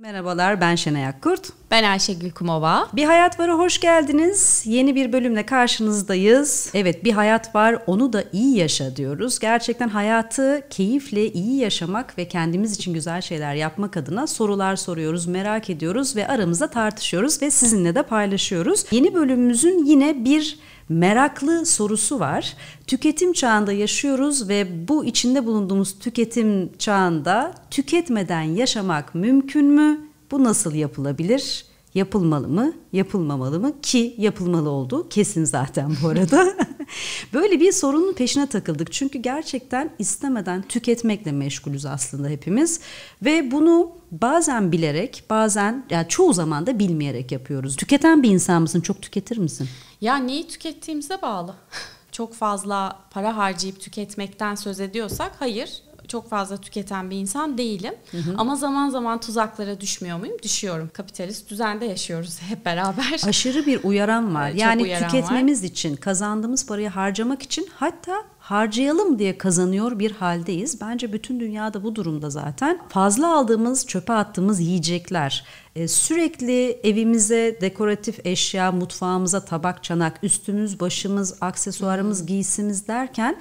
Merhabalar ben Şenay Akkurt. Ben Ayşegül Kumova. Bir Hayat Var'a hoş geldiniz. Yeni bir bölümle karşınızdayız. Evet bir hayat var onu da iyi yaşa diyoruz. Gerçekten hayatı keyifle iyi yaşamak ve kendimiz için güzel şeyler yapmak adına sorular soruyoruz, merak ediyoruz ve aramızda tartışıyoruz ve sizinle de paylaşıyoruz. Yeni bölümümüzün yine bir meraklı sorusu var. Tüketim çağında yaşıyoruz ve bu içinde bulunduğumuz tüketim çağında tüketmeden yaşamak mümkün mü? Bu nasıl yapılabilir? yapılmalı mı, yapılmamalı mı ki yapılmalı oldu kesin zaten bu arada. Böyle bir sorunun peşine takıldık. Çünkü gerçekten istemeden tüketmekle meşgulüz aslında hepimiz ve bunu bazen bilerek, bazen yani çoğu zaman da bilmeyerek yapıyoruz. Tüketen bir insan mısın? Çok tüketir misin? Ya neyi tükettiğimize bağlı. Çok fazla para harcayıp tüketmekten söz ediyorsak hayır çok fazla tüketen bir insan değilim. Hı hı. Ama zaman zaman tuzaklara düşmüyor muyum? Düşüyorum. Kapitalist düzende yaşıyoruz hep beraber. Aşırı bir uyaran var. yani uyaran tüketmemiz var. için, kazandığımız parayı harcamak için hatta harcayalım diye kazanıyor bir haldeyiz. Bence bütün dünyada bu durumda zaten. Fazla aldığımız, çöpe attığımız yiyecekler, e, sürekli evimize dekoratif eşya, mutfağımıza tabak, çanak, üstümüz, başımız, aksesuarımız, hmm. giysimiz derken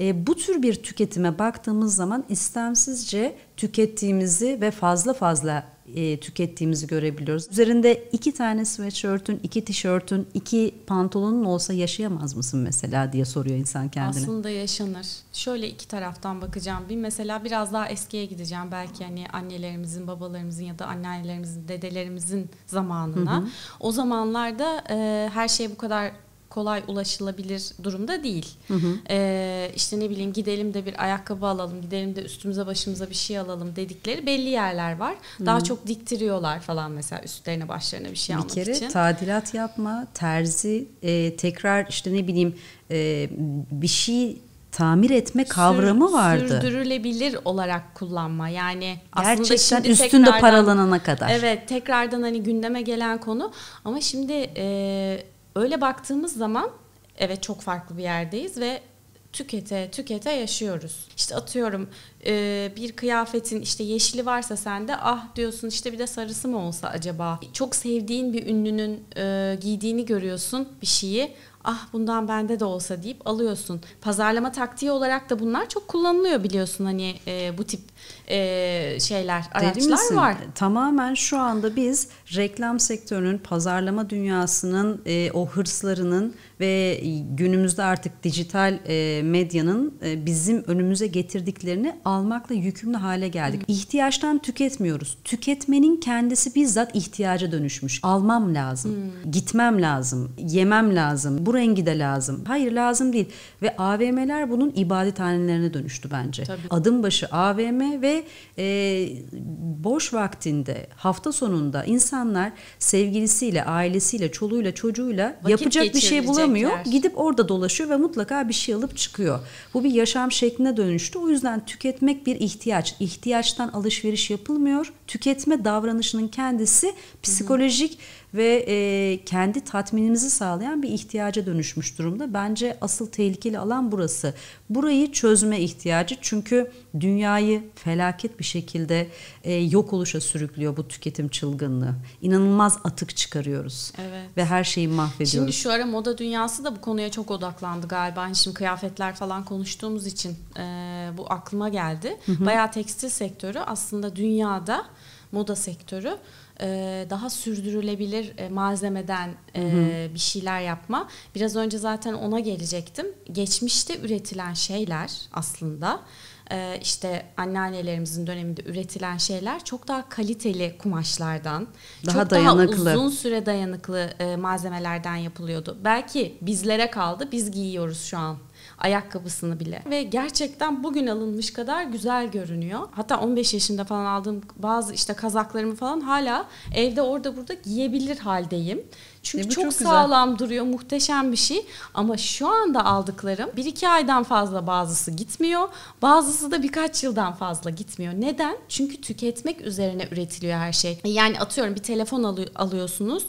e, bu tür bir tüketime baktığımız zaman istemsizce tükettiğimizi ve fazla fazla e, tükettiğimizi görebiliyoruz. Üzerinde iki tane sweatshirt'ün, iki tişörtün, iki pantolonun olsa yaşayamaz mısın mesela diye soruyor insan kendine. Aslında yaşanır. Şöyle iki taraftan bakacağım. Bir mesela biraz daha eskiye gideceğim. Belki hani annelerimizin, babalarımızın ya da anneannelerimizin, dedelerimizin zamanına. Hı hı. O zamanlarda e, her şey bu kadar kolay ulaşılabilir durumda değil. Hı hı. Ee, işte ne bileyim gidelim de bir ayakkabı alalım, gidelim de üstümüze başımıza bir şey alalım dedikleri belli yerler var. Hı. Daha çok diktiriyorlar falan mesela üstlerine başlarına bir şey bir almak için. Bir kere tadilat yapma, terzi, e, tekrar işte ne bileyim e, bir şey tamir etme kavramı Sür, vardı. Sürdürülebilir olarak kullanma. Yani gerçekten şimdi üstünde paralanana kadar. Evet, tekrardan hani gündeme gelen konu ama şimdi e, Öyle baktığımız zaman evet çok farklı bir yerdeyiz ve tükete tükete yaşıyoruz. İşte atıyorum e, bir kıyafetin işte yeşili varsa sen de ah diyorsun işte bir de sarısı mı olsa acaba? Çok sevdiğin bir ünlünün e, giydiğini görüyorsun bir şeyi ah bundan bende de olsa deyip alıyorsun. Pazarlama taktiği olarak da bunlar çok kullanılıyor biliyorsun hani e, bu tip e, şeyler araçlar Dedim misin? var. Tamamen şu anda biz reklam sektörünün, pazarlama dünyasının e, o hırslarının ve günümüzde artık dijital e, medyanın e, bizim önümüze getirdiklerini almakla yükümlü hale geldik. Hı. İhtiyaçtan tüketmiyoruz. Tüketmenin kendisi bizzat ihtiyaca dönüşmüş. Almam lazım, Hı. gitmem lazım, yemem lazım, bu rengi de lazım. Hayır lazım değil ve AVM'ler bunun ibadet ibadethanelerine dönüştü bence. Tabii. Adım başı AVM ve e, boş vaktinde hafta sonunda insan insanlar sevgilisiyle, ailesiyle, çoluğuyla, çocuğuyla Vakit yapacak bir şey bulamıyor. Gidip orada dolaşıyor ve mutlaka bir şey alıp çıkıyor. Bu bir yaşam şekline dönüştü. O yüzden tüketmek bir ihtiyaç. İhtiyaçtan alışveriş yapılmıyor. Tüketme davranışının kendisi psikolojik Hı-hı ve e, kendi tatminimizi sağlayan bir ihtiyaca dönüşmüş durumda. Bence asıl tehlikeli alan burası. Burayı çözme ihtiyacı çünkü dünyayı felaket bir şekilde e, yok oluşa sürüklüyor bu tüketim çılgınlığı. İnanılmaz atık çıkarıyoruz evet. ve her şeyi mahvediyoruz. Şimdi şu ara moda dünyası da bu konuya çok odaklandı galiba. Yani şimdi kıyafetler falan konuştuğumuz için e, bu aklıma geldi. Hı hı. Bayağı tekstil sektörü aslında dünyada moda sektörü e, daha sürdürülebilir e, malzemeden e, hı hı. bir şeyler yapma. Biraz önce zaten ona gelecektim. Geçmişte üretilen şeyler aslında işte anneannelerimizin döneminde üretilen şeyler çok daha kaliteli kumaşlardan, daha çok dayanıklı. daha uzun süre dayanıklı malzemelerden yapılıyordu. Belki bizlere kaldı, biz giyiyoruz şu an ayakkabısını bile. Ve gerçekten bugün alınmış kadar güzel görünüyor. Hatta 15 yaşında falan aldığım bazı işte kazaklarımı falan hala evde orada burada giyebilir haldeyim. Çünkü e çok, çok güzel. sağlam duruyor, muhteşem bir şey. Ama şu anda aldıklarım bir iki aydan fazla bazısı gitmiyor. Bazısı da birkaç yıldan fazla gitmiyor. Neden? Çünkü tüketmek üzerine üretiliyor her şey. Yani atıyorum bir telefon alı alıyorsunuz.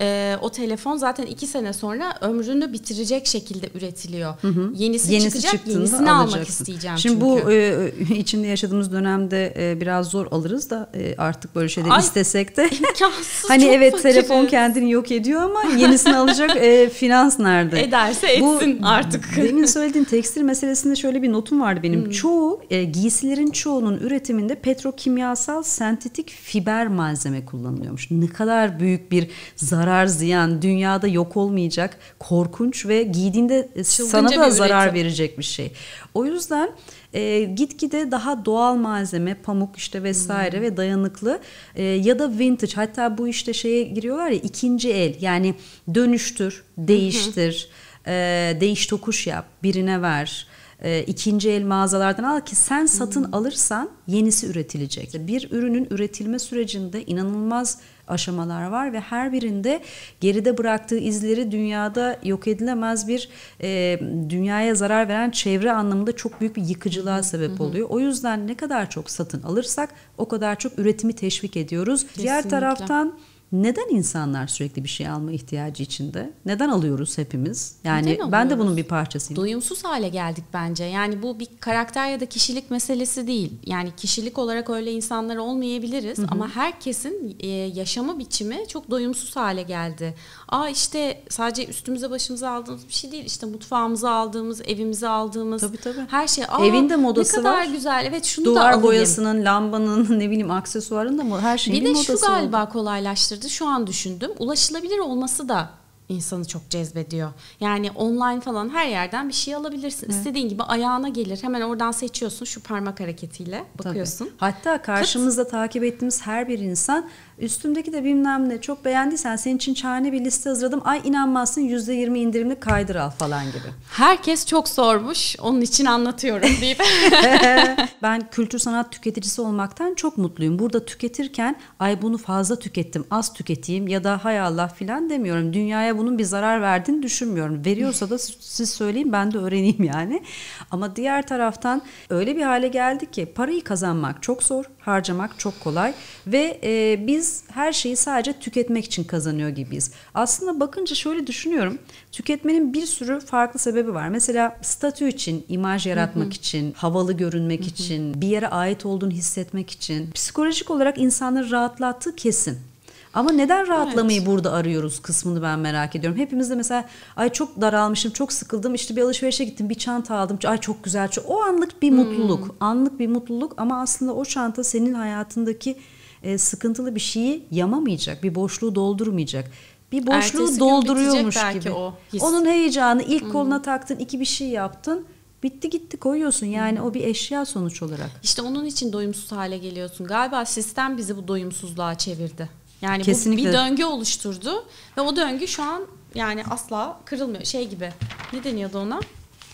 Ee, o telefon zaten iki sene sonra ömrünü bitirecek şekilde üretiliyor. Hı hı. Yenisi, yenisi çıkacak, yenisini alacaksın. almak isteyeceğim Şimdi çünkü. bu e, e, içinde yaşadığımız dönemde e, biraz zor alırız da e, artık böyle şeyler istesek de. hani evet fakiriz. telefon kendini yok ediyor alıyor ama yenisini alacak e, finans nerede? Ederse etsin Bu, artık. Demin söylediğin tekstil meselesinde şöyle bir notum vardı benim. Hmm. Çoğu e, giysilerin çoğunun üretiminde petrokimyasal sentetik fiber malzeme kullanılıyormuş. Ne kadar büyük bir zarar ziyan dünyada yok olmayacak korkunç ve giydiğinde e, Çılgınca sana da zarar verecek bir şey. O yüzden e, gitgide daha doğal malzeme, pamuk işte vesaire hmm. ve dayanıklı e, ya da vintage hatta bu işte şeye giriyorlar ya ikinci el yani dönüştür, değiştir, e, değiş tokuş yap, birine ver e, ikinci el mağazalardan al ki sen satın hmm. alırsan yenisi üretilecek. Bir ürünün üretilme sürecinde inanılmaz aşamalar var ve her birinde geride bıraktığı izleri dünyada yok edilemez bir e, dünyaya zarar veren çevre anlamında çok büyük bir yıkıcılığa hmm. sebep hı oluyor. O yüzden ne kadar çok satın alırsak o kadar çok üretimi teşvik ediyoruz. Kesinlikle. Diğer taraftan neden insanlar sürekli bir şey alma ihtiyacı içinde? Neden alıyoruz hepimiz? Yani alıyoruz? ben de bunun bir parçasıyım. Doyumsuz hale geldik bence. Yani bu bir karakter ya da kişilik meselesi değil. Yani kişilik olarak öyle insanlar olmayabiliriz Hı-hı. ama herkesin e, yaşama biçimi çok doyumsuz hale geldi. Aa işte sadece üstümüze başımıza aldığımız bir şey değil. İşte mutfağımıza aldığımız, evimize aldığımız tabii, tabii. her şey. Aa, Evinde modası ne kadar var. güzel. Evet şunu Duvar da alayım. boyasının, lambanın, ne bileyim aksesuarın da mı? her şeyin bir, modası. Bir de şu galiba oldu. kolaylaştırdı ulaşıldı. Şu an düşündüm. Ulaşılabilir olması da insanı çok cezbediyor. Yani online falan her yerden bir şey alabilirsin. Hı. İstediğin gibi ayağına gelir. Hemen oradan seçiyorsun şu parmak hareketiyle bakıyorsun. Tabii. Hatta karşımızda Tıt. takip ettiğimiz her bir insan üstümdeki de bilmem ne çok beğendiysen senin için şahane bir liste hazırladım. Ay inanmazsın %20 indirimli kaydır al falan gibi. Herkes çok sormuş. Onun için anlatıyorum deyip. ben kültür sanat tüketicisi olmaktan çok mutluyum. Burada tüketirken ay bunu fazla tükettim az tüketeyim ya da hay Allah filan demiyorum. Dünyaya bunun bir zarar verdiğini düşünmüyorum. Veriyorsa da siz söyleyin ben de öğreneyim yani. Ama diğer taraftan öyle bir hale geldi ki parayı kazanmak çok zor, harcamak çok kolay ve e, biz her şeyi sadece tüketmek için kazanıyor gibiyiz. Aslında bakınca şöyle düşünüyorum. Tüketmenin bir sürü farklı sebebi var. Mesela statü için, imaj yaratmak için, havalı görünmek için, bir yere ait olduğunu hissetmek için, psikolojik olarak insanları rahatlattığı kesin. Ama neden rahatlamayı evet. burada arıyoruz kısmını ben merak ediyorum. Hepimizde mesela ay çok daralmışım, çok sıkıldım. İşte bir alışverişe gittim, bir çanta aldım. Ay çok güzel. O anlık bir hmm. mutluluk. Hmm. Anlık bir mutluluk ama aslında o çanta senin hayatındaki e, sıkıntılı bir şeyi yamamayacak, bir boşluğu doldurmayacak. Bir boşluğu Ertesi dolduruyormuş gibi. O his. Onun heyecanı ilk hmm. koluna taktın, iki bir şey yaptın. Bitti gitti koyuyorsun yani hmm. o bir eşya sonuç olarak. İşte onun için doyumsuz hale geliyorsun. Galiba sistem bizi bu doyumsuzluğa çevirdi. Yani Kesinlikle. bu bir döngü oluşturdu ve o döngü şu an yani asla kırılmıyor. Şey gibi ne deniyordu ona?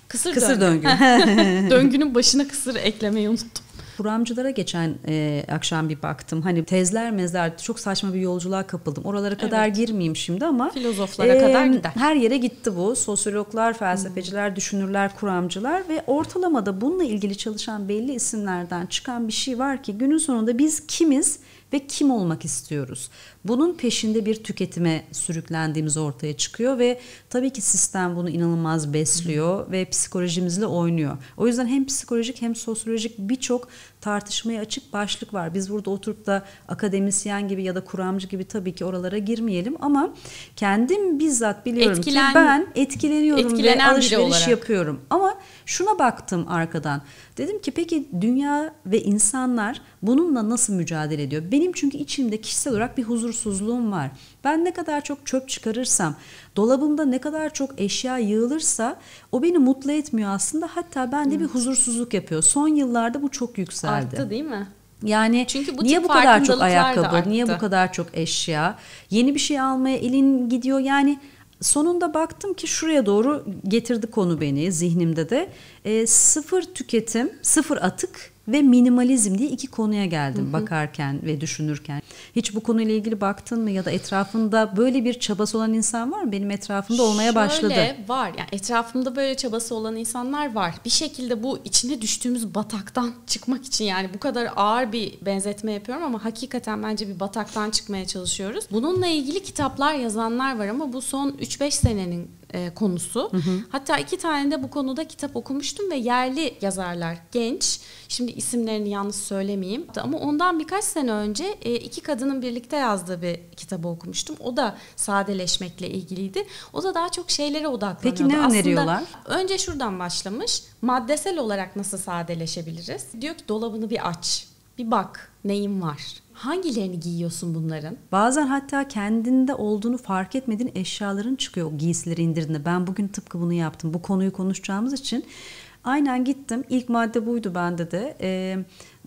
Kısır, kısır döngü. döngü. Döngünün başına kısır eklemeyi unuttum. Kuramcılara geçen e, akşam bir baktım. Hani tezler mezler çok saçma bir yolculuğa kapıldım. Oralara kadar evet. girmeyeyim şimdi ama. Filozoflara e, kadar gider. Her yere gitti bu. Sosyologlar, hmm. felsefeciler, hmm. düşünürler, kuramcılar ve ortalamada bununla ilgili çalışan belli isimlerden çıkan bir şey var ki günün sonunda biz kimiz ve kim olmak istiyoruz? Bunun peşinde bir tüketime sürüklendiğimiz ortaya çıkıyor ve tabii ki sistem bunu inanılmaz besliyor ve psikolojimizle oynuyor. O yüzden hem psikolojik hem sosyolojik birçok tartışmaya açık başlık var. Biz burada oturup da akademisyen gibi ya da kuramcı gibi tabii ki oralara girmeyelim ama kendim bizzat biliyorum Etkilen, ki ben etkileniyorum ve alışveriş yapıyorum. Ama şuna baktım arkadan. Dedim ki peki dünya ve insanlar bununla nasıl mücadele ediyor? Benim çünkü içimde kişisel olarak bir huzursuzluğum var. Ben ne kadar çok çöp çıkarırsam, dolabımda ne kadar çok eşya yığılırsa o beni mutlu etmiyor aslında. Hatta bende bir huzursuzluk yapıyor. Son yıllarda bu çok yükseldi güzeldi. Arttı değil mi? Yani Çünkü bu niye bu kadar çok ayakkabı, niye bu kadar çok eşya? Yeni bir şey almaya elin gidiyor. Yani sonunda baktım ki şuraya doğru getirdi konu beni zihnimde de. E, sıfır tüketim, sıfır atık ve minimalizm diye iki konuya geldim hı hı. bakarken ve düşünürken. Hiç bu konuyla ilgili baktın mı ya da etrafında böyle bir çabası olan insan var mı? Benim etrafımda olmaya Şöyle, başladı. Şöyle var. Yani etrafımda böyle çabası olan insanlar var. Bir şekilde bu içine düştüğümüz bataktan çıkmak için yani bu kadar ağır bir benzetme yapıyorum ama hakikaten bence bir bataktan çıkmaya çalışıyoruz. Bununla ilgili kitaplar yazanlar var ama bu son 3-5 senenin e, konusu. Hı hı. Hatta iki tane de bu konuda kitap okumuştum ve yerli yazarlar genç. Şimdi isimlerini yalnız söylemeyeyim. Ama ondan birkaç sene önce e, iki kadının birlikte yazdığı bir kitabı okumuştum. O da sadeleşmekle ilgiliydi. O da daha çok şeylere odaklanıyordu. Peki ne öneriyorlar? Aslında önce şuradan başlamış. Maddesel olarak nasıl sadeleşebiliriz? Diyor ki dolabını bir aç. Bir bak neyin var Hangilerini giyiyorsun bunların? Bazen hatta kendinde olduğunu fark etmediğin eşyaların çıkıyor o giysileri indirdiğinde. Ben bugün tıpkı bunu yaptım. Bu konuyu konuşacağımız için aynen gittim. İlk madde buydu bende de. E,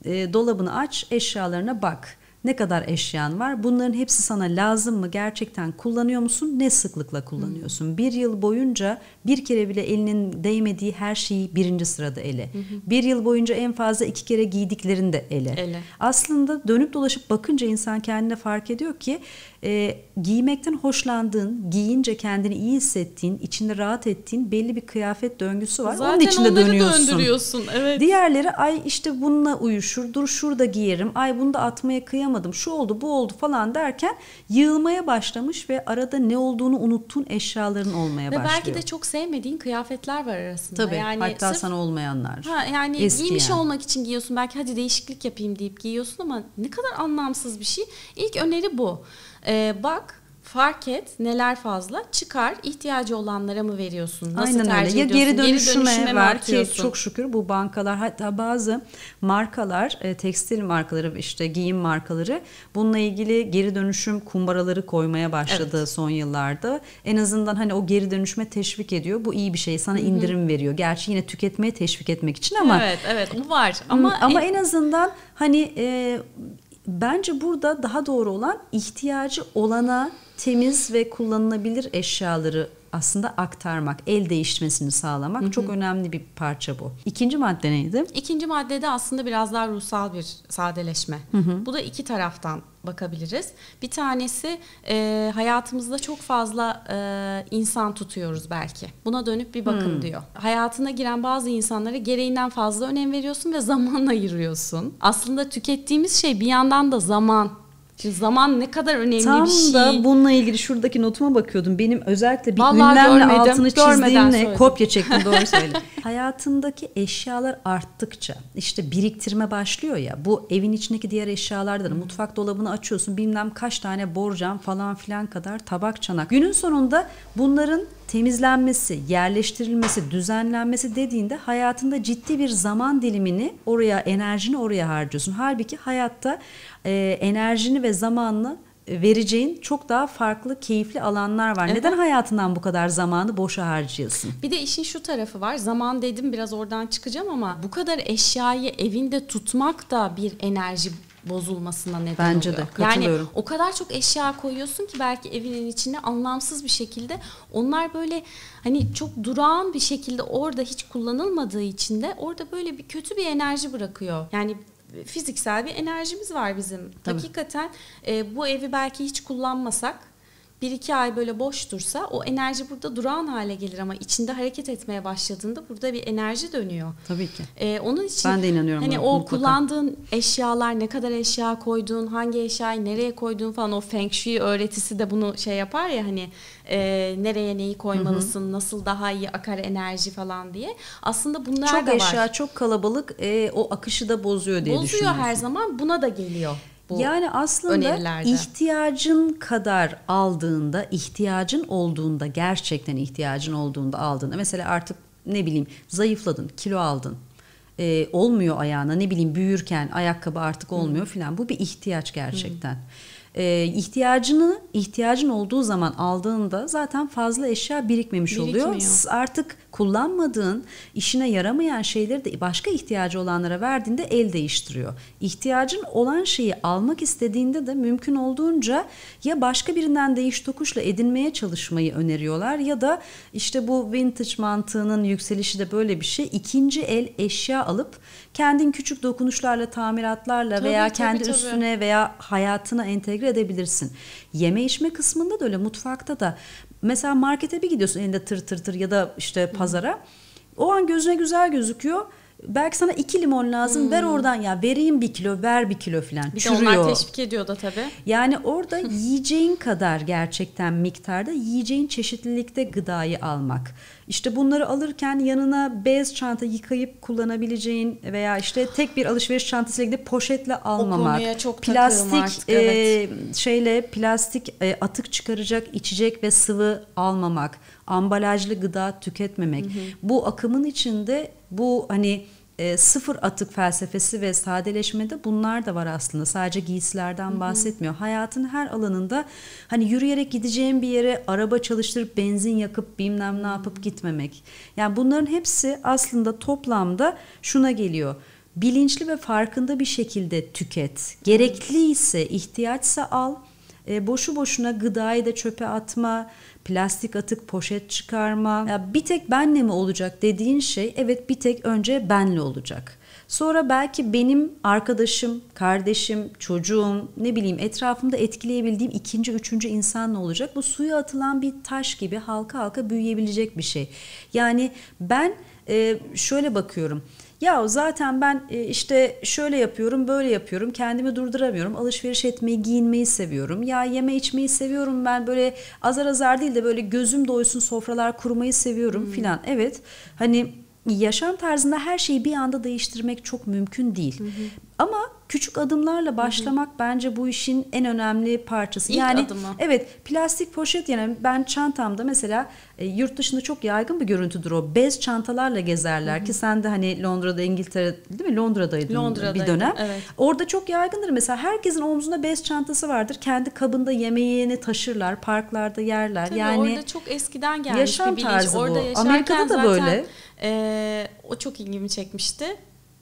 e, dolabını aç, eşyalarına bak ne kadar eşyan var? Bunların hepsi sana lazım mı? Gerçekten kullanıyor musun? Ne sıklıkla kullanıyorsun? Hı. Bir yıl boyunca bir kere bile elinin değmediği her şeyi birinci sırada ele. Hı hı. Bir yıl boyunca en fazla iki kere giydiklerini de ele. ele. Aslında dönüp dolaşıp bakınca insan kendine fark ediyor ki e, giymekten hoşlandığın, giyince kendini iyi hissettiğin, içinde rahat ettiğin belli bir kıyafet döngüsü var. Zaten Onun içinde dönüyorsun. döndürüyorsun. Evet. Diğerleri ay işte bununla uyuşur, dur şurada giyerim, ay bunu da atmaya kıyamadım, şu oldu bu oldu falan derken yığılmaya başlamış ve arada ne olduğunu unuttuğun eşyaların olmaya ve başlıyor. Ve belki de çok sevmediğin kıyafetler var arasında. Tabii yani hatta sırf, sana olmayanlar. Ha, yani Eski giymiş yani. olmak için giyiyorsun belki hadi değişiklik yapayım deyip giyiyorsun ama ne kadar anlamsız bir şey. İlk öneri bu. E, bak fark et neler fazla çıkar ihtiyacı olanlara mı veriyorsun? Nasıl Aynen tercih öyle. Ya geri dönüşüme, geri dönüşüme var ki çok şükür bu bankalar hatta bazı markalar e, tekstil markaları işte giyim markaları bununla ilgili geri dönüşüm kumbaraları koymaya başladı evet. son yıllarda. En azından hani o geri dönüşme teşvik ediyor. Bu iyi bir şey. Sana indirim Hı-hı. veriyor. Gerçi yine tüketmeye teşvik etmek için ama Evet, evet. Bu var. Ama ama en, en azından hani e, Bence burada daha doğru olan ihtiyacı olana temiz ve kullanılabilir eşyaları aslında aktarmak, el değiştirmesini sağlamak Hı-hı. çok önemli bir parça bu. İkinci madde neydi? İkinci maddede aslında biraz daha ruhsal bir sadeleşme. Hı-hı. Bu da iki taraftan bakabiliriz. Bir tanesi e, hayatımızda çok fazla e, insan tutuyoruz belki. Buna dönüp bir bakın hmm. diyor. Hayatına giren bazı insanlara gereğinden fazla önem veriyorsun ve zaman ayırıyorsun. Aslında tükettiğimiz şey bir yandan da zaman Şimdi zaman ne kadar önemli Tam bir şey. Tam da bununla ilgili şuradaki notuma bakıyordum. Benim özellikle bir Vallahi ünlemle altını çizdiğimle söyledim. kopya çektim doğru söyle. Hayatındaki eşyalar arttıkça işte biriktirme başlıyor ya. Bu evin içindeki diğer eşyalardan hmm. mutfak dolabını açıyorsun bilmem kaç tane borcam falan filan kadar tabak çanak. Günün sonunda bunların temizlenmesi, yerleştirilmesi, düzenlenmesi dediğinde hayatında ciddi bir zaman dilimini oraya, enerjini oraya harcıyorsun. Halbuki hayatta e, enerjini ve zamanını e, vereceğin çok daha farklı keyifli alanlar var. Evet. Neden hayatından bu kadar zamanı boşa harcıyorsun? Bir de işin şu tarafı var. Zaman dedim biraz oradan çıkacağım ama bu kadar eşyayı evinde tutmak da bir enerji bozulmasına neden Bence oluyor. de Yani o kadar çok eşya koyuyorsun ki belki evinin içinde anlamsız bir şekilde onlar böyle hani çok durağan bir şekilde orada hiç kullanılmadığı için de orada böyle bir kötü bir enerji bırakıyor. Yani fiziksel bir enerjimiz var bizim. Tabii. Hakikaten e, bu evi belki hiç kullanmasak bir iki ay böyle boş dursa o enerji burada durağan hale gelir ama içinde hareket etmeye başladığında burada bir enerji dönüyor. Tabii ki. Ee, onun için ben de inanıyorum. Hani o mutlaka. kullandığın eşyalar ne kadar eşya koyduğun, hangi eşyayı nereye koyduğun falan o feng shui öğretisi de bunu şey yapar ya hani e, nereye neyi koymalısın, Hı-hı. nasıl daha iyi akar enerji falan diye. Aslında bunlar çok da var. Çok eşya, çok kalabalık e, o akışı da bozuyor diye bozuyor düşünüyorsun. Bozuyor her zaman buna da geliyor bu Yani aslında önerilerde. ihtiyacın kadar aldığında, ihtiyacın olduğunda, gerçekten ihtiyacın olduğunda aldığında mesela artık ne bileyim zayıfladın, kilo aldın. E, olmuyor ayağına ne bileyim büyürken ayakkabı artık olmuyor filan. Bu bir ihtiyaç gerçekten. Hı. E, ihtiyacını ihtiyacın olduğu zaman aldığında zaten fazla eşya birikmemiş Birikmiyor. oluyor. Artık kullanmadığın, işine yaramayan şeyleri de başka ihtiyacı olanlara verdiğinde el değiştiriyor. İhtiyacın olan şeyi almak istediğinde de mümkün olduğunca ya başka birinden değiş tokuşla edinmeye çalışmayı öneriyorlar ya da işte bu vintage mantığının yükselişi de böyle bir şey. İkinci el eşya alıp kendin küçük dokunuşlarla, tamiratlarla tabii, veya tabii, kendi tabii. üstüne veya hayatına entegre edebilirsin. Yeme içme kısmında da öyle mutfakta da mesela markete bir gidiyorsun elinde tır tır tır ya da işte pazara. O an gözüne güzel gözüküyor belki sana iki limon lazım hmm. ver oradan ya vereyim bir kilo ver bir kilo filan. Bir Çürüyor. de onlar teşvik ediyor da tabii. Yani orada yiyeceğin kadar gerçekten miktarda yiyeceğin çeşitlilikte gıdayı almak. İşte bunları alırken yanına bez çanta yıkayıp kullanabileceğin veya işte tek bir alışveriş çantasıyla gidip poşetle almamak. çok plastik artık, evet. E, şeyle plastik e, atık çıkaracak içecek ve sıvı almamak ambalajlı gıda tüketmemek. Hı hı. Bu akımın içinde bu hani e, sıfır atık felsefesi ve sadeleşmede bunlar da var aslında. Sadece giysilerden Hı-hı. bahsetmiyor. Hayatın her alanında hani yürüyerek gideceğim bir yere araba çalıştırıp benzin yakıp bilmem ne yapıp gitmemek. Yani bunların hepsi aslında toplamda şuna geliyor. Bilinçli ve farkında bir şekilde tüket. Gerekli ise, ihtiyaçsa al. E, boşu boşuna gıdayı da çöpe atma, plastik atık, poşet çıkarma. Ya bir tek benle mi olacak dediğin şey evet bir tek önce benle olacak. Sonra belki benim arkadaşım, kardeşim, çocuğum, ne bileyim etrafımda etkileyebildiğim ikinci, üçüncü insan ne olacak? Bu suya atılan bir taş gibi halka halka büyüyebilecek bir şey. Yani ben e, şöyle bakıyorum. Ya zaten ben e, işte şöyle yapıyorum, böyle yapıyorum. Kendimi durduramıyorum. Alışveriş etmeyi, giyinmeyi seviyorum. Ya yeme içmeyi seviyorum. Ben böyle azar azar değil de böyle gözüm doysun sofralar kurmayı seviyorum hmm. filan. Evet. Hani yaşam tarzında her şeyi bir anda değiştirmek çok mümkün değil. Hı hı. Ama küçük adımlarla başlamak hı hı. bence bu işin en önemli parçası. İlk yani adımı. evet plastik poşet yani ben çantamda mesela e, yurt dışında çok yaygın bir görüntüdür o. Bez çantalarla gezerler hı hı. ki sen de hani Londra'da İngiltere değil mi Londra'daydın Londra'daydı, bir dönem. Evet. Orada çok yaygındır mesela herkesin omzunda bez çantası vardır. Kendi kabında yemeğini taşırlar, parklarda yerler. Tabii yani orada çok eskiden gelmiş yaşam bir bilinç. orada bu. Amerika'da da böyle. E, o çok ilgimi çekmişti.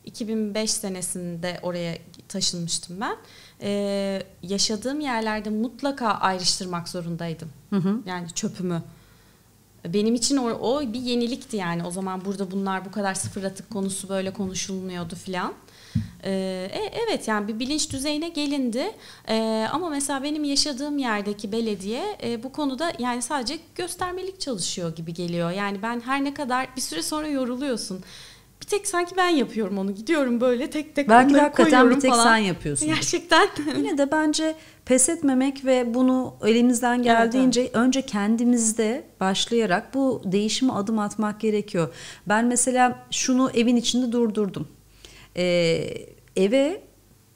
2005 senesinde oraya taşınmıştım ben. Ee, yaşadığım yerlerde mutlaka ayrıştırmak zorundaydım. Hı hı. Yani çöpümü. Benim için o, o bir yenilikti yani. O zaman burada bunlar bu kadar sıfır atık konusu böyle konuşulmuyordu filan. Ee, e, evet yani bir bilinç düzeyine gelindi e, ama mesela benim yaşadığım yerdeki belediye e, bu konuda yani sadece göstermelik çalışıyor gibi geliyor. Yani ben her ne kadar bir süre sonra yoruluyorsun bir tek sanki ben yapıyorum onu. Gidiyorum böyle tek tek Belki de hakikaten bir tek falan. sen yapıyorsun. Gerçekten. Yine de bence pes etmemek ve bunu elimizden geldiğince evet, evet. önce kendimizde başlayarak bu değişimi adım atmak gerekiyor. Ben mesela şunu evin içinde durdurdum. E, eve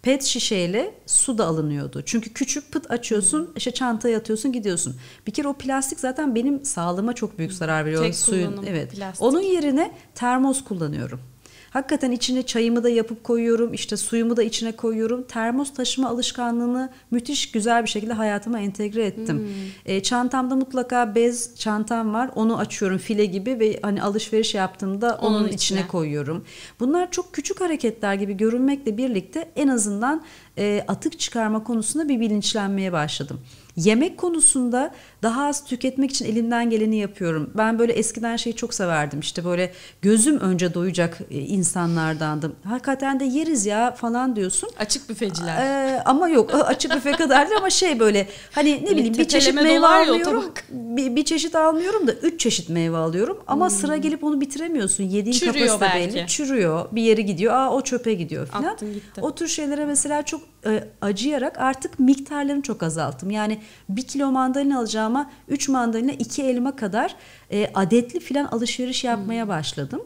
pet şişeyle su da alınıyordu. Çünkü küçük pıt açıyorsun, hmm. işte çantaya atıyorsun, gidiyorsun. Bir kere o plastik zaten benim sağlığıma çok büyük hmm. zarar veriyor Tek suyun. evet. Plastik. Onun yerine termos kullanıyorum. Hakikaten içine çayımı da yapıp koyuyorum, işte suyumu da içine koyuyorum. Termos taşıma alışkanlığını müthiş güzel bir şekilde hayatıma entegre ettim. Hmm. E, çantamda mutlaka bez çantam var. Onu açıyorum file gibi ve hani alışveriş yaptığımda onun, onun içine. koyuyorum. Bunlar çok küçük hareketler gibi görünmekle birlikte en azından e, atık çıkarma konusunda bir bilinçlenmeye başladım. Yemek konusunda daha az tüketmek için elimden geleni yapıyorum. Ben böyle eskiden şeyi çok severdim işte böyle gözüm önce doyacak e, insanlardandım. Hakikaten de yeriz ya falan diyorsun. Açık büfeciler. Ee, ama yok açık büfe kadar değil ama şey böyle hani ne bileyim bir çeşit meyve alıyorum. Bir, bir çeşit almıyorum da üç çeşit meyve alıyorum. Ama hmm. sıra gelip onu bitiremiyorsun. Yediğin çürüyor kapasite belki. belli. Çürüyor. Bir yeri gidiyor. Aa o çöpe gidiyor falan. O tür şeylere mesela çok e, acıyarak artık miktarlarını çok azalttım. Yani 1 kilo mandalina alacağıma 3 mandalina 2 elma kadar e, adetli filan alışveriş yapmaya hmm. başladım.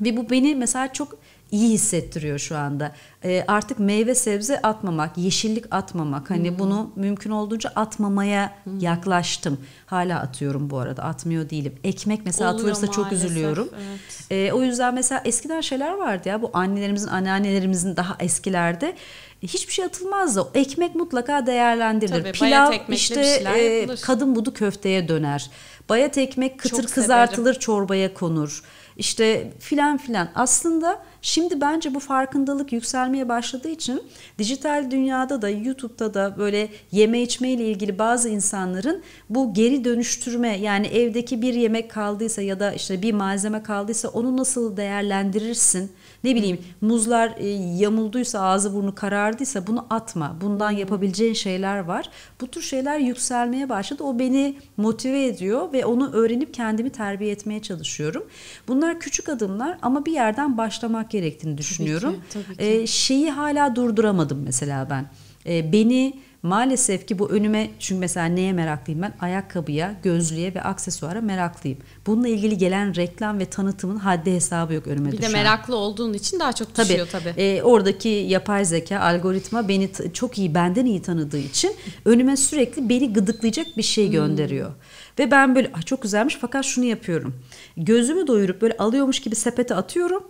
Ve bu beni mesela çok iyi hissettiriyor şu anda. E, artık meyve sebze atmamak, yeşillik atmamak. Hani hmm. bunu mümkün olduğunca atmamaya hmm. yaklaştım. Hala atıyorum bu arada. Atmıyor değilim. Ekmek mesela Oluyor atılırsa maalesef, çok üzülüyorum. Evet. E, o yüzden mesela eskiden şeyler vardı ya bu annelerimizin, anneannelerimizin daha eskilerde hiçbir şey atılmazdı. ekmek mutlaka değerlendirilir. Tabii, Pilav işte e, kadın budu köfteye döner. Bayat ekmek kıtır Çok kızartılır severim. çorbaya konur. İşte filan filan. Aslında Şimdi bence bu farkındalık yükselmeye başladığı için dijital dünyada da YouTube'da da böyle yeme içme ile ilgili bazı insanların bu geri dönüştürme yani evdeki bir yemek kaldıysa ya da işte bir malzeme kaldıysa onu nasıl değerlendirirsin? Ne bileyim muzlar e, yamulduysa ağzı burnu karardıysa bunu atma. Bundan yapabileceğin şeyler var. Bu tür şeyler yükselmeye başladı. O beni motive ediyor ve onu öğrenip kendimi terbiye etmeye çalışıyorum. Bunlar küçük adımlar ama bir yerden başlamak gerektiğini düşünüyorum. Tabii ki, tabii ki. E, şeyi hala durduramadım mesela ben. E, beni Maalesef ki bu önüme çünkü mesela neye meraklıyım ben? Ayakkabıya, gözlüğe ve aksesuara meraklıyım. Bununla ilgili gelen reklam ve tanıtımın haddi hesabı yok önüme bir düşen. Bir de meraklı olduğun için daha çok düşüyor tabii. E, oradaki yapay zeka algoritma beni çok iyi benden iyi tanıdığı için önüme sürekli beni gıdıklayacak bir şey hmm. gönderiyor. Hmm. Ve ben böyle ah, çok güzelmiş fakat şunu yapıyorum. Gözümü doyurup böyle alıyormuş gibi sepete atıyorum.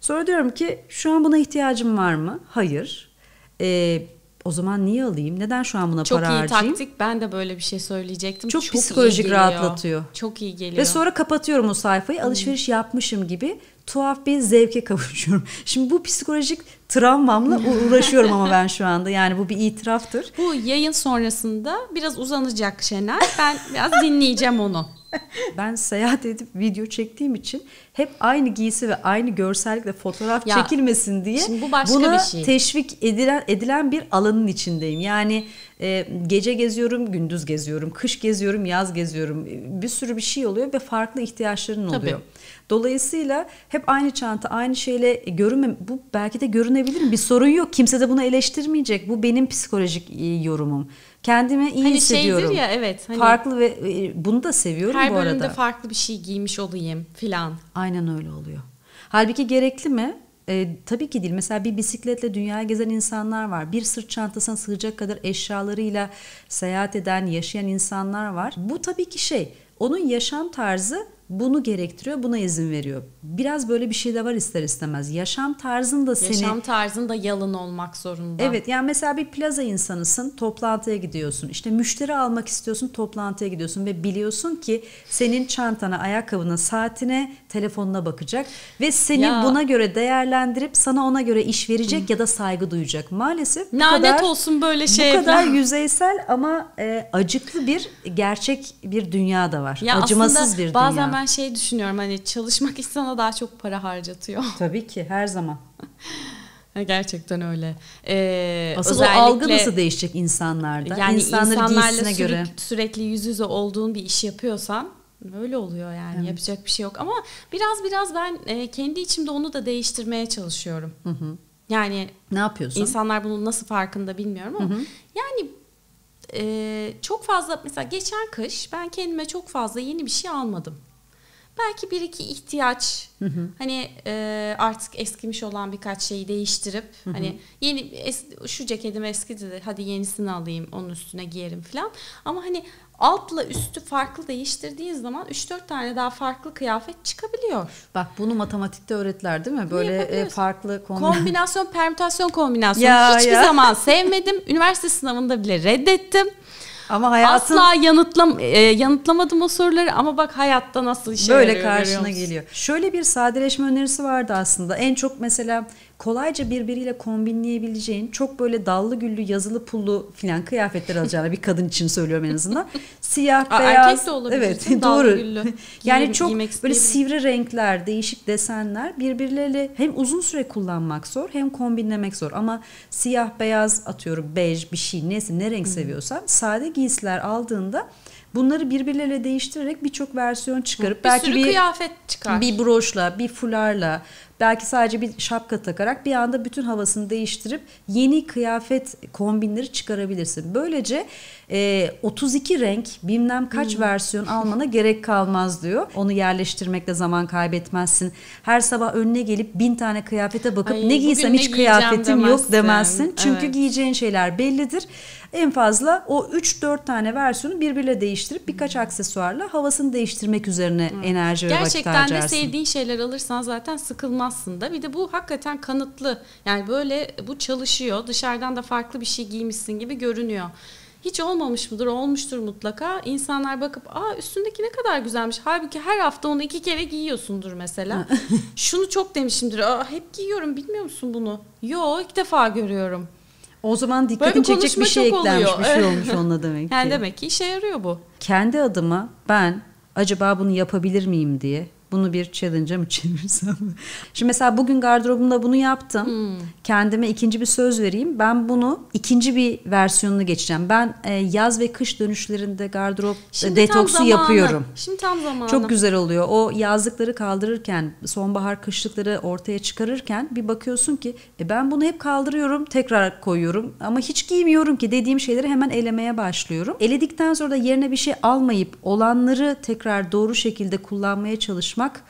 Sonra diyorum ki şu an buna ihtiyacım var mı? Hayır. Ee, o zaman niye alayım? Neden şu an buna çok para harcayayım? Çok iyi taktik. Ben de böyle bir şey söyleyecektim. Çok, çok psikolojik rahatlatıyor. Çok iyi geliyor. Ve sonra kapatıyorum o sayfayı. Hmm. Alışveriş hmm. yapmışım gibi tuhaf bir zevke kavuşuyorum. Şimdi bu psikolojik travmamla uğraşıyorum ama ben şu anda. Yani bu bir itiraftır. Bu yayın sonrasında biraz uzanacak Şener. Ben biraz dinleyeceğim onu. ben seyahat edip video çektiğim için hep aynı giysi ve aynı görsellikle fotoğraf ya, çekilmesin diye bu başka bir şey. teşvik edilen edilen bir alanın içindeyim. Yani e, gece geziyorum, gündüz geziyorum, kış geziyorum, yaz geziyorum. E, bir sürü bir şey oluyor ve farklı ihtiyaçların oluyor. Tabii. Dolayısıyla hep aynı çanta, aynı şeyle görünme bu belki de görünebilir bir sorun yok. Kimse de bunu eleştirmeyecek. Bu benim psikolojik e, yorumum kendimi iyi hani hissediyorum. Şeydir ya evet. Hani farklı ve e, bunu da seviyorum bu arada. Her bölümde farklı bir şey giymiş olayım filan. Aynen öyle oluyor. Halbuki gerekli mi? E, tabii ki değil. Mesela bir bisikletle dünyaya gezen insanlar var. Bir sırt çantasına sığacak kadar eşyalarıyla seyahat eden, yaşayan insanlar var. Bu tabii ki şey, onun yaşam tarzı bunu gerektiriyor, buna izin veriyor. Biraz böyle bir şey de var ister istemez. Yaşam tarzın da seni... Yaşam tarzın da yalın olmak zorunda. Evet yani mesela bir plaza insanısın, toplantıya gidiyorsun. İşte müşteri almak istiyorsun, toplantıya gidiyorsun ve biliyorsun ki senin çantana, ayakkabına, saatine, telefonuna bakacak ve seni ya. buna göre değerlendirip sana ona göre iş verecek ya da saygı duyacak. Maalesef bu Lanet kadar, olsun böyle şey. Bu kadar yüzeysel ama e, acıklı bir gerçek bir dünya da var. Ya Acımasız bir dünya. Bazen ben ben şey düşünüyorum hani çalışmak insana daha çok para harcatıyor. Tabii ki her zaman. Gerçekten öyle. Ee, Asıl o algı nasıl değişecek insanlarda? Yani insanları insanlarla sürekli, göre. sürekli yüz yüze olduğun bir iş yapıyorsan öyle oluyor yani evet. yapacak bir şey yok. Ama biraz biraz ben e, kendi içimde onu da değiştirmeye çalışıyorum. Hı hı. Yani ne yapıyorsun? İnsanlar bunun nasıl farkında bilmiyorum ama hı hı. yani e, çok fazla mesela geçen kış ben kendime çok fazla yeni bir şey almadım belki bir iki ihtiyaç hı hı. hani e, artık eskimiş olan birkaç şeyi değiştirip hı hı. hani yeni es, şu ceketim eskidi de hadi yenisini alayım onun üstüne giyerim falan ama hani altla üstü farklı değiştirdiğin zaman 3-4 tane daha farklı kıyafet çıkabiliyor. Bak bunu matematikte öğretler değil mi? Böyle e, farklı kombin... kombinasyon, permütasyon kombinasyonu ya, hiçbir ya. zaman sevmedim. Üniversite sınavında bile reddettim. Ama hayatın... Asla yanıtlam e, yanıtlamadım o soruları ama bak hayatta nasıl işe Böyle karşına geliyor. Şöyle bir sadeleşme önerisi vardı aslında. En çok mesela kolayca birbiriyle kombinleyebileceğin çok böyle dallı güllü yazılı pullu filan kıyafetler alacağına bir kadın için söylüyorum en azından. Siyah, Aa, beyaz. Erkek de olabilir. Evet doğru. güllü. yani Giyim, çok böyle sivri şey. renkler, değişik desenler birbirleriyle hem uzun süre kullanmak zor hem kombinlemek zor. Ama siyah, beyaz atıyorum bej bir şey neyse ne renk seviyorsan sade giysiler aldığında Bunları birbirleriyle değiştirerek birçok versiyon çıkarıp bir belki bir kıyafet çıkar. Bir broşla, bir fularla belki sadece bir şapka takarak bir anda bütün havasını değiştirip yeni kıyafet kombinleri çıkarabilirsin. Böylece e, 32 renk bilmem kaç hmm. versiyon almana gerek kalmaz diyor. Onu yerleştirmekle zaman kaybetmezsin. Her sabah önüne gelip bin tane kıyafete bakıp Ay, ne giysem hiç kıyafetim demezsin. yok demezsin. Çünkü evet. giyeceğin şeyler bellidir. En fazla o 3-4 tane versiyonu birbirle değiştirip birkaç aksesuarla havasını değiştirmek üzerine hmm. enerji ve vakit harcarsın. Gerçekten de sevdiğin şeyler alırsan zaten sıkılmazsın da. Bir de bu hakikaten kanıtlı. Yani böyle bu çalışıyor. Dışarıdan da farklı bir şey giymişsin gibi görünüyor. Hiç olmamış mıdır? Olmuştur mutlaka. İnsanlar bakıp aa üstündeki ne kadar güzelmiş. Halbuki her hafta onu iki kere giyiyorsundur mesela. Şunu çok demişimdir. Aa, hep giyiyorum bilmiyor musun bunu? Yo ilk defa görüyorum o zaman dikkatini çekecek bir şey eklenmiş, oluyor. bir şey olmuş onunla demek ki. Yani demek ki işe yarıyor bu. Kendi adıma ben acaba bunu yapabilir miyim diye bunu bir challenge'a mı çevirsem? Şimdi mesela bugün gardırobumda bunu yaptım. Hmm. Kendime ikinci bir söz vereyim. Ben bunu ikinci bir versiyonunu geçeceğim. Ben e, yaz ve kış dönüşlerinde gardırop e, Şimdi detoksu yapıyorum. Şimdi tam zamanı. Çok güzel oluyor. O yazlıkları kaldırırken, sonbahar kışlıkları ortaya çıkarırken bir bakıyorsun ki e, ben bunu hep kaldırıyorum, tekrar koyuyorum ama hiç giymiyorum ki dediğim şeyleri hemen elemeye başlıyorum. Eledikten sonra da yerine bir şey almayıp olanları tekrar doğru şekilde kullanmaya çalışmak çalışmak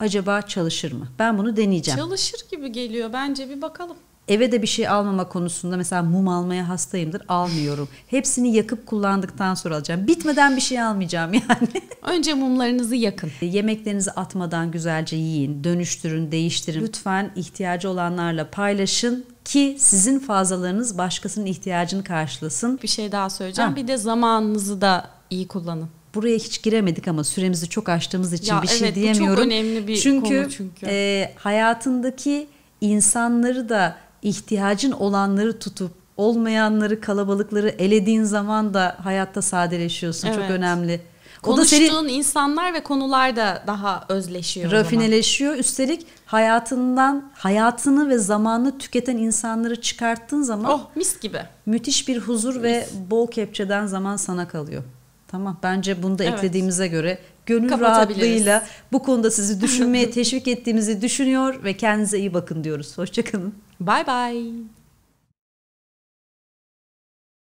acaba çalışır mı? Ben bunu deneyeceğim. Çalışır gibi geliyor bence bir bakalım. Eve de bir şey almama konusunda mesela mum almaya hastayımdır almıyorum. Hepsini yakıp kullandıktan sonra alacağım. Bitmeden bir şey almayacağım yani. Önce mumlarınızı yakın. Yemeklerinizi atmadan güzelce yiyin, dönüştürün, değiştirin. Lütfen ihtiyacı olanlarla paylaşın ki sizin fazlalarınız başkasının ihtiyacını karşılasın. Bir şey daha söyleyeceğim. Ha. Bir de zamanınızı da iyi kullanın buraya hiç giremedik ama süremizi çok aştığımız için ya bir şey evet, şey diyemiyorum. çok önemli bir çünkü, konu çünkü. E, hayatındaki insanları da ihtiyacın olanları tutup olmayanları kalabalıkları elediğin zaman da hayatta sadeleşiyorsun. Evet. Çok önemli. Konuştuğun o da senin, insanlar ve konular da daha özleşiyor. Rafineleşiyor. Üstelik hayatından hayatını ve zamanını tüketen insanları çıkarttığın zaman oh mis gibi. Müthiş bir huzur mis. ve bol kepçeden zaman sana kalıyor. Tamam bence bunu da evet. eklediğimize göre gönül rahatlığıyla bu konuda sizi düşünmeye teşvik ettiğimizi düşünüyor ve kendinize iyi bakın diyoruz. Hoşçakalın. Bay bay.